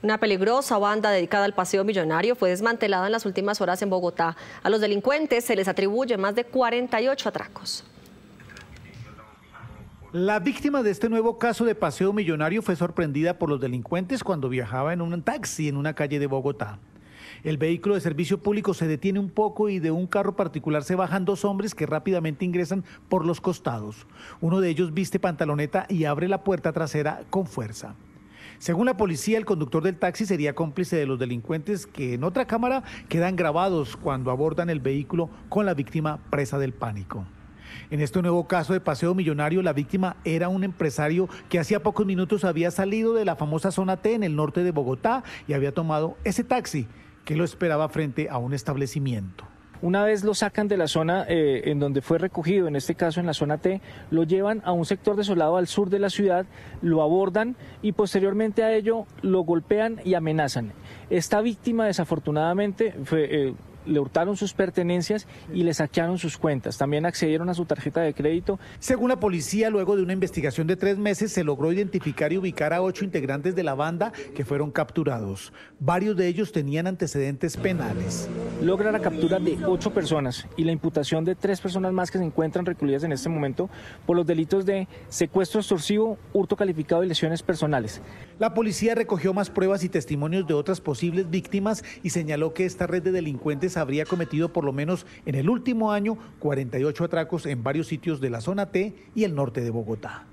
Una peligrosa banda dedicada al paseo millonario fue desmantelada en las últimas horas en Bogotá. A los delincuentes se les atribuye más de 48 atracos. La víctima de este nuevo caso de paseo millonario fue sorprendida por los delincuentes cuando viajaba en un taxi en una calle de Bogotá. El vehículo de servicio público se detiene un poco y de un carro particular se bajan dos hombres que rápidamente ingresan por los costados. Uno de ellos viste pantaloneta y abre la puerta trasera con fuerza. Según la policía, el conductor del taxi sería cómplice de los delincuentes que en otra cámara quedan grabados cuando abordan el vehículo con la víctima presa del pánico. En este nuevo caso de paseo millonario, la víctima era un empresario que hacía pocos minutos había salido de la famosa zona T en el norte de Bogotá y había tomado ese taxi que lo esperaba frente a un establecimiento. Una vez lo sacan de la zona eh, en donde fue recogido, en este caso en la zona T, lo llevan a un sector desolado al sur de la ciudad, lo abordan y posteriormente a ello lo golpean y amenazan. Esta víctima desafortunadamente eh, le hurtaron sus pertenencias y le saquearon sus cuentas. También accedieron a su tarjeta de crédito. Según la policía, luego de una investigación de tres meses, se logró identificar y ubicar a ocho integrantes de la banda que fueron capturados. Varios de ellos tenían antecedentes penales. Logra la captura de ocho personas y la imputación de tres personas más que se encuentran recluidas en este momento por los delitos de secuestro extorsivo, hurto calificado y lesiones personales. La policía recogió más pruebas y testimonios de otras posibles víctimas y señaló que esta red de delincuentes habría cometido por lo menos en el último año 48 atracos en varios sitios de la zona T y el norte de Bogotá.